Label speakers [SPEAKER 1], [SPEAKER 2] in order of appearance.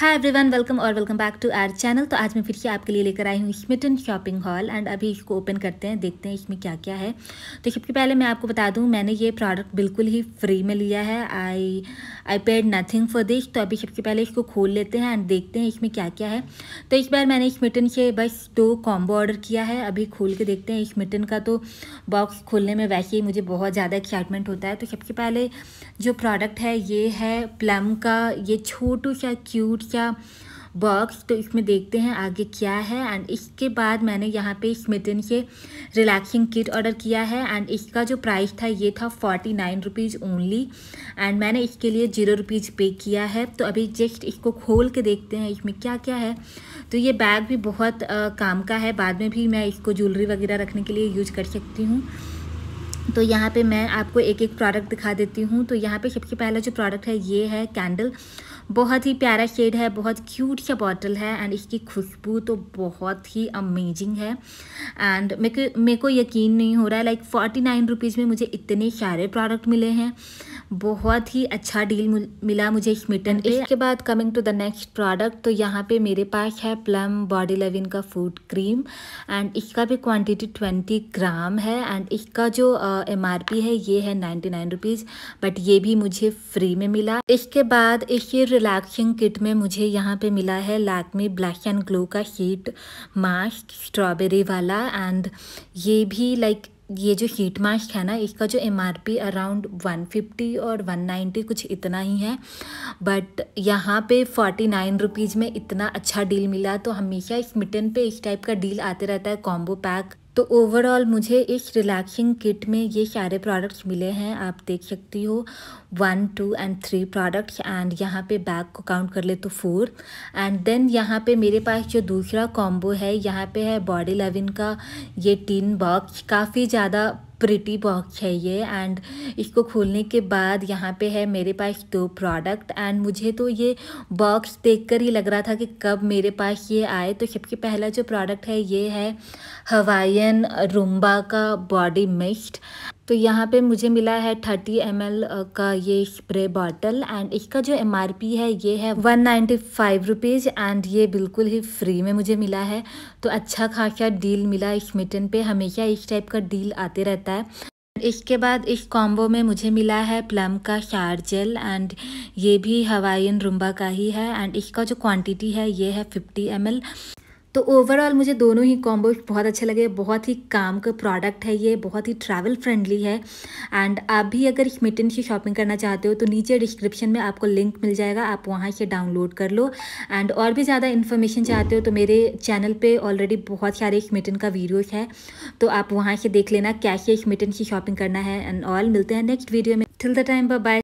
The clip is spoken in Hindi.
[SPEAKER 1] हाय एवरीवन वेलकम और welcome back to our channel तो आज मैं फिर से आपके लिए लेकर आई हूँ हिस्मिटन शॉपिंग हॉल एंड अभी इसको ओपन करते हैं देखते हैं इसमें क्या क्या है तो सबके पहले मैं आपको बता दूँ मैंने ये प्रोडक्ट बिल्कुल ही फ्री में लिया है I I paid nothing for this तो अभी सबसे पहले इसको खोल लेते हैं एंड देखते हैं इसमें क्या क्या है तो इस बार मैंने इस मिटन से बस दो कॉम्बो ऑर्डर किया है अभी खोल के देखते हैं इस मिटन का तो बॉक्स खोलने में वैसे ही मुझे बहुत ज़्यादा एक्साइटमेंट होता है तो सबसे पहले जो प्रोडक्ट है ये है प्लम का ये छोटू सा क्यूट सा बॉक्स तो इसमें देखते हैं आगे क्या है एंड इसके बाद मैंने यहाँ पे स्मिटन से रिलैक्सिंग किट ऑर्डर किया है एंड इसका जो प्राइस था ये था forty nine rupees only and मैंने इसके लिए जीरो रुपीज़ पे किया है तो अभी जस्ट इसको खोल के देखते हैं इसमें क्या क्या है तो ये बैग भी बहुत आ, काम का है बाद में भी मैं इसको ज्वेलरी वगैरह रखने के लिए यूज कर सकती हूँ तो यहाँ पे मैं आपको एक एक प्रोडक्ट दिखा देती हूँ तो यहाँ पे सबसे पहला जो प्रोडक्ट है ये है कैंडल बहुत ही प्यारा शेड है बहुत क्यूट सा बॉटल है एंड इसकी खुशबू तो बहुत ही अमेजिंग है एंड मेरे को मेरे को यकीन नहीं हो रहा है लाइक फोर्टी नाइन रुपीज़ में मुझे इतने सारे प्रोडक्ट मिले हैं बहुत ही अच्छा डील मिला मुझे इस मिटन पे इसके बाद coming to the next product तो यहाँ पे मेरे पास है प्लम बॉडी लविन का फूड क्रीम एंड इसका भी क्वांटिटी ट्वेंटी ग्राम है एंड इसका जो एम uh, है ये है नाइन्टी नाइन रुपीज़ बट ये भी मुझे फ्री में मिला इसके बाद इसके रिलैक्सिंग किट में मुझे यहाँ पे मिला है लैकमी ब्लैक एंड ग्लो का हीट मास्क स्ट्रॉबेरी वाला एंड ये भी लाइक like, ये जो हीट मास्क है ना इसका जो M R P around one fifty और वन कुछ इतना ही है बट यहाँ पे फोर्टी नाइन रुपीज़ में इतना अच्छा डील मिला तो हमेशा इस मिटन पे इस टाइप का डील आते रहता है कॉम्बो पैक तो ओवरऑल मुझे इस रिलैक्सिंग किट में ये सारे प्रोडक्ट्स मिले हैं आप देख सकती हो one two and three products and यहाँ पे बैग को काउंट कर ले तो फोर एंड देन यहाँ पे मेरे पास जो दूसरा कॉम्बो है यहाँ पे है बॉडी लविन का ये टीन बॉक्स काफ़ी ज़्यादा प्रिटी बॉक्स है ये एंड इसको खोलने के बाद यहाँ पे है मेरे पास दो प्रोडक्ट एंड मुझे तो ये बॉक्स देखकर ही लग रहा था कि कब मेरे पास ये आए तो सबके पहला जो प्रोडक्ट है ये है हवाइन रुम्बा का बॉडी मिस्ट तो यहाँ पे मुझे मिला है थर्टी एम का ये स्प्रे बॉटल एंड इसका जो एम है ये है one ninety five rupees and ये बिल्कुल ही फ्री में मुझे मिला है तो अच्छा खासा डील मिला इस मिटन पे हमेशा इस टाइप का डील आते रहता है इसके बाद इस कॉम्बो में मुझे मिला है प्लम का शार जेल एंड ये भी हवाइन रुम्बा का ही है एंड इसका जो क्वांटिटी है ये है 50 एम तो ओवरऑल मुझे दोनों ही कॉम्बो बहुत अच्छे लगे बहुत ही काम का प्रोडक्ट है ये बहुत ही ट्रैवल फ्रेंडली है एंड आप भी अगर मिटन की शॉपिंग करना चाहते हो तो नीचे डिस्क्रिप्शन में आपको लिंक मिल जाएगा आप वहाँ से डाउनलोड कर लो एंड और भी ज़्यादा इन्फॉर्मेशन चाहते हो तो मेरे चैनल पे ऑलरेडी बहुत सारे मिटन का वीडियोज़ है तो आप वहाँ से देख लेना कैसे मिटन की शॉपिंग करना है एंड ऑल मिलते हैं नेक्स्ट वीडियो में टिल द टाइम बाय